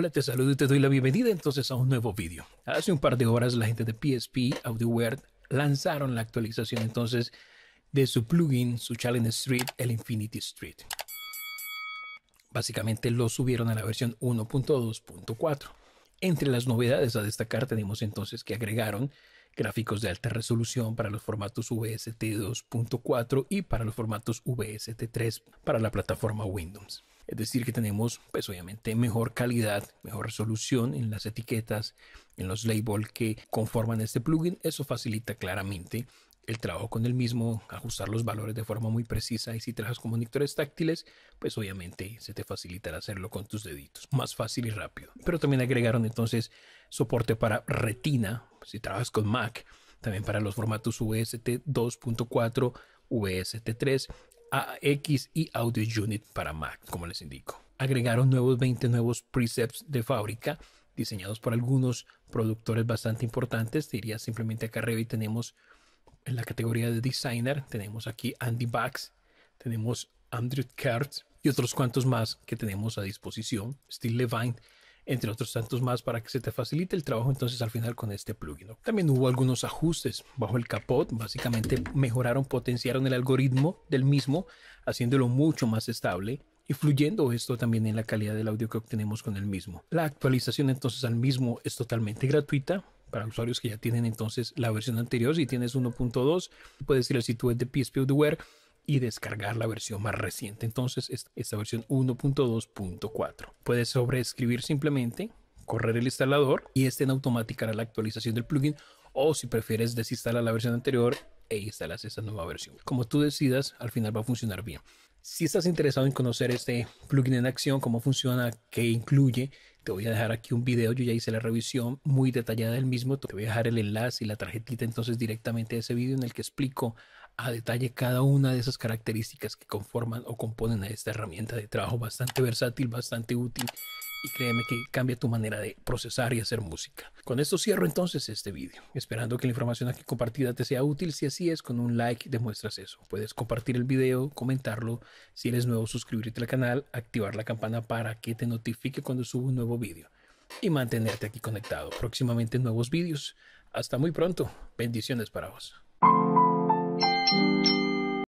Hola, te saludo y te doy la bienvenida entonces a un nuevo vídeo. Hace un par de horas la gente de PSP AudioWare lanzaron la actualización entonces de su plugin, su Challenge Street, el Infinity Street. Básicamente lo subieron a la versión 1.2.4. Entre las novedades a destacar tenemos entonces que agregaron gráficos de alta resolución para los formatos VST 2.4 y para los formatos VST 3 para la plataforma Windows. Es decir, que tenemos, pues obviamente, mejor calidad, mejor resolución en las etiquetas, en los labels que conforman este plugin. Eso facilita claramente el trabajo con el mismo, ajustar los valores de forma muy precisa y si trabajas con monitores táctiles, pues obviamente se te facilitará hacerlo con tus deditos, más fácil y rápido. Pero también agregaron entonces soporte para retina, si trabajas con Mac, también para los formatos UST 2.4, vst 3 X y Audio Unit para Mac, como les indico. Agregaron nuevos 20 nuevos precepts de fábrica diseñados por algunos productores bastante importantes. Diría simplemente acá arriba y tenemos en la categoría de designer, tenemos aquí Andy Bax, tenemos Andrew Kurtz y otros cuantos más que tenemos a disposición. Steve Levine entre otros tantos más, para que se te facilite el trabajo entonces al final con este plugin. También hubo algunos ajustes bajo el capot, básicamente mejoraron, potenciaron el algoritmo del mismo, haciéndolo mucho más estable y fluyendo esto también en la calidad del audio que obtenemos con el mismo. La actualización entonces al mismo es totalmente gratuita, para usuarios que ya tienen entonces la versión anterior. Si tienes 1.2, puedes ir al sitio web de PSP Audioware y descargar la versión más reciente. Entonces, esta versión 1.2.4. Puedes sobreescribir simplemente, correr el instalador y este en automática hará la actualización del plugin. O si prefieres desinstalar la versión anterior e instalas esa nueva versión. Como tú decidas, al final va a funcionar bien. Si estás interesado en conocer este plugin en acción, cómo funciona, qué incluye, te voy a dejar aquí un video. Yo ya hice la revisión muy detallada del mismo. Te voy a dejar el enlace y la tarjetita entonces directamente de ese video en el que explico a detalle cada una de esas características que conforman o componen a esta herramienta de trabajo bastante versátil, bastante útil y créeme que cambia tu manera de procesar y hacer música. Con esto cierro entonces este vídeo, esperando que la información aquí compartida te sea útil. Si así es, con un like demuestras eso. Puedes compartir el video, comentarlo, si eres nuevo suscribirte al canal, activar la campana para que te notifique cuando subo un nuevo vídeo y mantenerte aquí conectado. Próximamente nuevos vídeos. Hasta muy pronto. Bendiciones para vos. Música